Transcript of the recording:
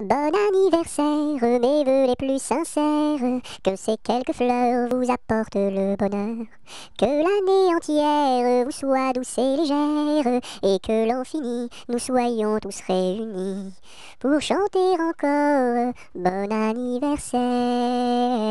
Bon anniversaire, mes voeux les plus sincères, que ces quelques fleurs vous apportent le bonheur, que l'année entière vous soit douce et légère, et que fini, nous soyons tous réunis pour chanter encore bon anniversaire.